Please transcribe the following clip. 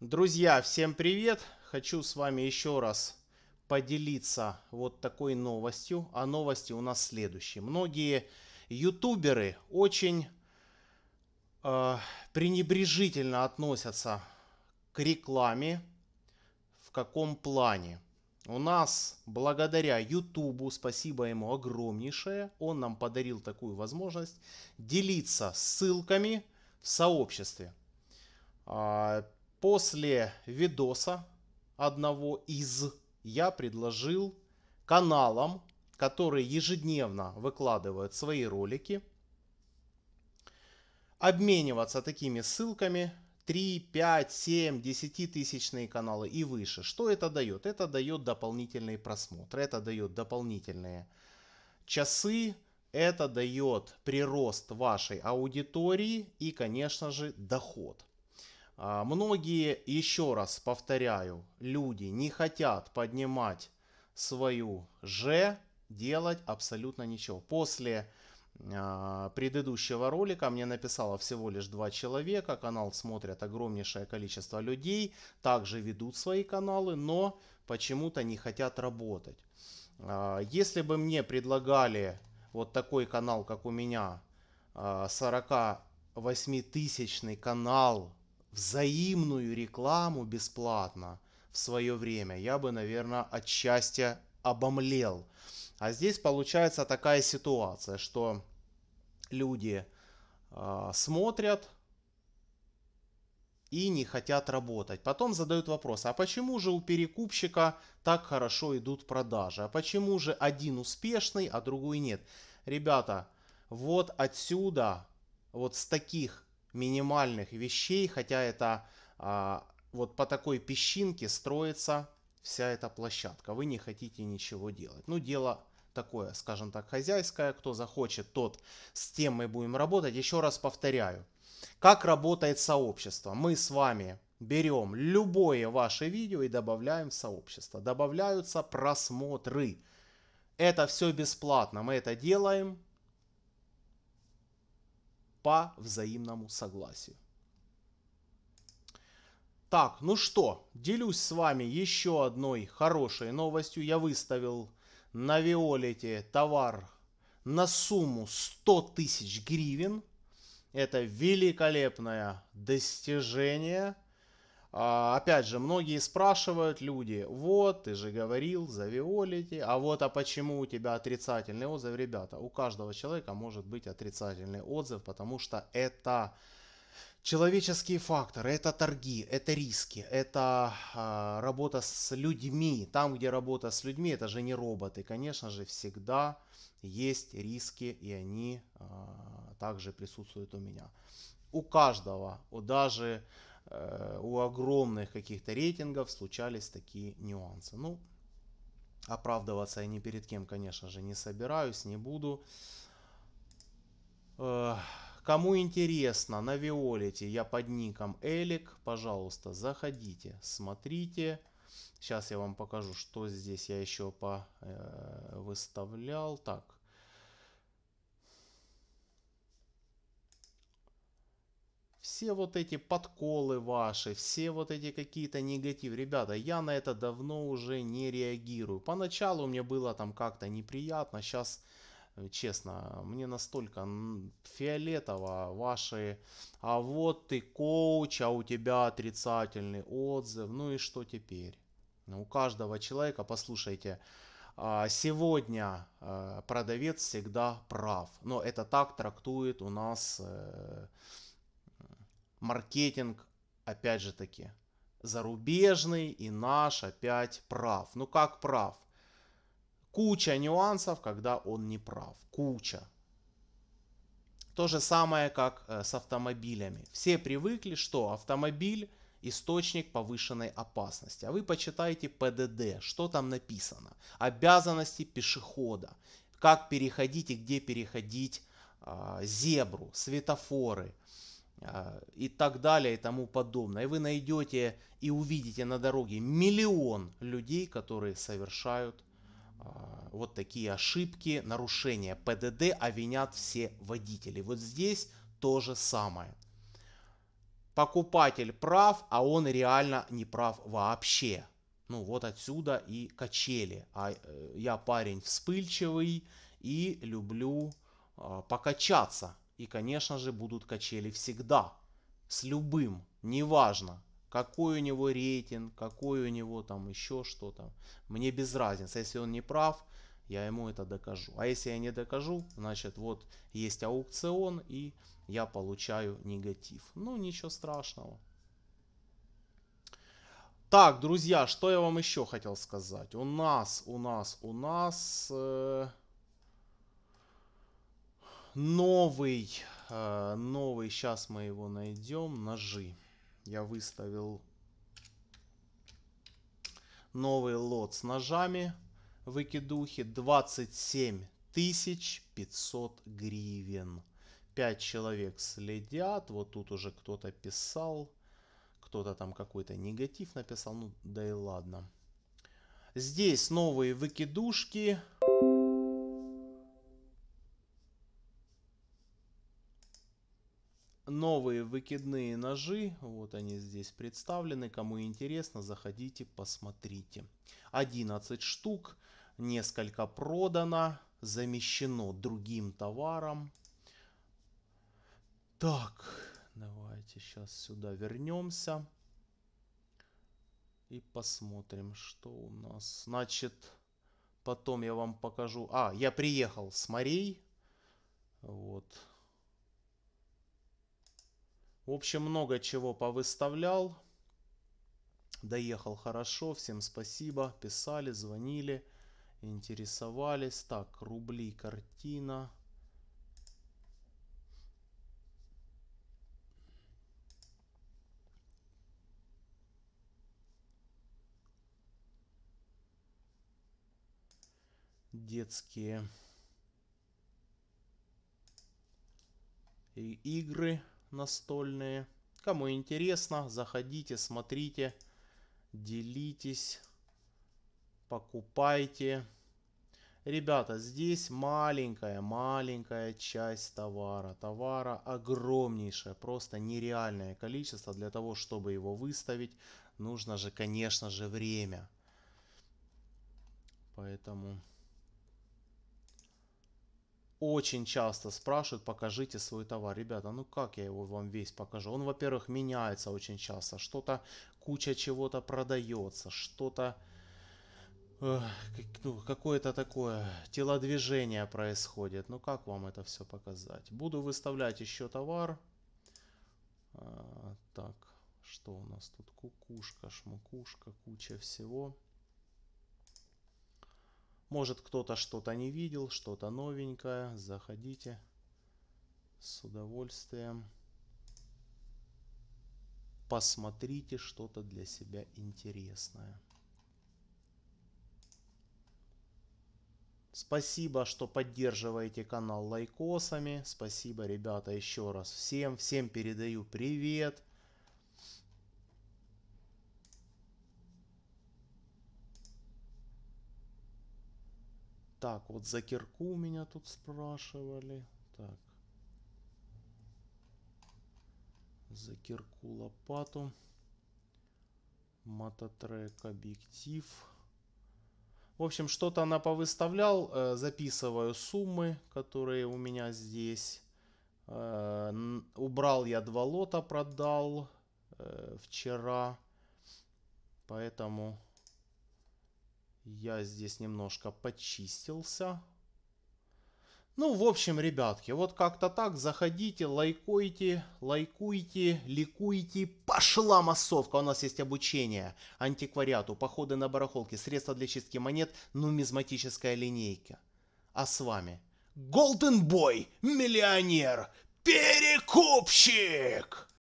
Друзья, всем привет! Хочу с вами еще раз поделиться вот такой новостью. А новости у нас следующие. Многие ютуберы очень э, пренебрежительно относятся к рекламе. В каком плане? У нас благодаря Ютубу, спасибо ему огромнейшее, он нам подарил такую возможность делиться ссылками в сообществе. А, после видоса одного из я предложил каналам, которые ежедневно выкладывают свои ролики, обмениваться такими ссылками 3, 5, 7, 10 тысячные каналы и выше. Что это дает? Это дает дополнительные просмотры, это дает дополнительные часы, это дает прирост вашей аудитории и, конечно же, доход – а, многие, еще раз повторяю, люди не хотят поднимать свою же, делать абсолютно ничего. После а, предыдущего ролика мне написало всего лишь два человека. Канал смотрят огромнейшее количество людей, также ведут свои каналы, но почему-то не хотят работать. А, если бы мне предлагали вот такой канал, как у меня, 48 тысячный канал взаимную рекламу бесплатно в свое время, я бы, наверное, от счастья обомлел. А здесь получается такая ситуация, что люди э, смотрят и не хотят работать. Потом задают вопрос, а почему же у перекупщика так хорошо идут продажи? А почему же один успешный, а другой нет? Ребята, вот отсюда, вот с таких минимальных вещей, хотя это а, вот по такой песчинке строится вся эта площадка. Вы не хотите ничего делать. Ну, дело такое, скажем так, хозяйское. Кто захочет, тот с тем мы будем работать. Еще раз повторяю, как работает сообщество. Мы с вами берем любое ваше видео и добавляем в сообщество. Добавляются просмотры. Это все бесплатно. Мы это делаем по взаимному согласию. Так, ну что, делюсь с вами еще одной хорошей новостью. Я выставил на Виолете товар на сумму 100 тысяч гривен. Это великолепное достижение – а, опять же, многие спрашивают люди, вот, ты же говорил, завиолите, а вот, а почему у тебя отрицательный отзыв? Ребята, у каждого человека может быть отрицательный отзыв, потому что это человеческие факторы, это торги, это риски, это э, работа с людьми. Там, где работа с людьми, это же не роботы. Конечно же, всегда есть риски, и они э, также присутствуют у меня. У каждого, у даже Э, у огромных каких-то рейтингов случались такие нюансы. Ну, оправдываться я ни перед кем, конечно же, не собираюсь, не буду. Э, кому интересно, на Виолете я под ником Элик. Пожалуйста, заходите, смотрите. Сейчас я вам покажу, что здесь я еще по э, выставлял. Так, все вот эти подколы ваши, все вот эти какие-то негатив. Ребята, я на это давно уже не реагирую. Поначалу мне было там как-то неприятно, сейчас э, честно, мне настолько фиолетово ваши, а вот ты коуч, а у тебя отрицательный отзыв, ну и что теперь? Ну, у каждого человека, послушайте, а, сегодня э, продавец всегда прав, но это так трактует у нас э, маркетинг, опять же таки, зарубежный и наш опять прав. Ну как прав? Куча нюансов, когда он не прав. Куча. То же самое, как э, с автомобилями. Все привыкли, что автомобиль источник повышенной опасности. А вы почитайте ПДД, что там написано. Обязанности пешехода. Как переходить и где переходить э, зебру, светофоры. А, и так далее и тому подобное. И вы найдете и увидите на дороге миллион людей, которые совершают а, вот такие ошибки, нарушения ПДД, а винят все водители. Вот здесь то же самое. Покупатель прав, а он реально не прав вообще. Ну вот отсюда и качели. А э, я парень вспыльчивый и люблю а, покачаться. И, конечно же, будут качели всегда. С любым, неважно, какой у него рейтинг, какой у него там еще что то Мне без разницы, если он не прав, я ему это докажу. А если я не докажу, значит вот есть аукцион и я получаю негатив. Ну ничего страшного. Так, друзья, что я вам еще хотел сказать? У нас, у нас, у нас... Э новый, э, новый, сейчас мы его найдем, ножи. Я выставил новый лот с ножами выкидухи 27 500 гривен. 5 человек следят, вот тут уже кто-то писал, кто-то там какой-то негатив написал, ну да и ладно. Здесь новые выкидушки, новые выкидные ножи, вот они здесь представлены, кому интересно, заходите, посмотрите. 11 штук, несколько продано, замещено другим товаром. Так, давайте сейчас сюда вернемся и посмотрим, что у нас. Значит, потом я вам покажу. А, я приехал с морей. Вот, в общем, много чего повыставлял. Доехал хорошо, всем спасибо. Писали, звонили, интересовались. Так, рубли, картина. детские и игры настольные. Кому интересно, заходите, смотрите, делитесь, покупайте. Ребята, здесь маленькая-маленькая часть товара. Товара огромнейшее, просто нереальное количество. Для того, чтобы его выставить, нужно же, конечно же, время. Поэтому очень часто спрашивают, покажите свой товар. Ребята, ну как я его вам весь покажу? Он, во-первых, меняется очень часто. Что-то, куча чего-то продается, что-то, э, ну, какое-то такое телодвижение происходит. Ну как вам это все показать? Буду выставлять еще товар. Э, так, что у нас тут? Кукушка, шмакушка, куча всего. Может кто-то что-то не видел, что-то новенькое. Заходите с удовольствием. Посмотрите что-то для себя интересное. Спасибо, что поддерживаете канал лайкосами. Спасибо, ребята, еще раз всем. Всем передаю привет. Так, вот за кирку у меня тут спрашивали. Так. За кирку лопату. Мототрек объектив. В общем, что-то она повыставлял. Э, записываю суммы, которые у меня здесь. Э, убрал я два лота, продал э, вчера. Поэтому я здесь немножко почистился. Ну, в общем, ребятки, вот как-то так. Заходите, лайкуйте, лайкуйте, ликуйте. Пошла массовка! У нас есть обучение антиквариату, походы на барахолки, средства для чистки монет, нумизматическая линейка. А с вами Голден Бой, миллионер, перекупщик!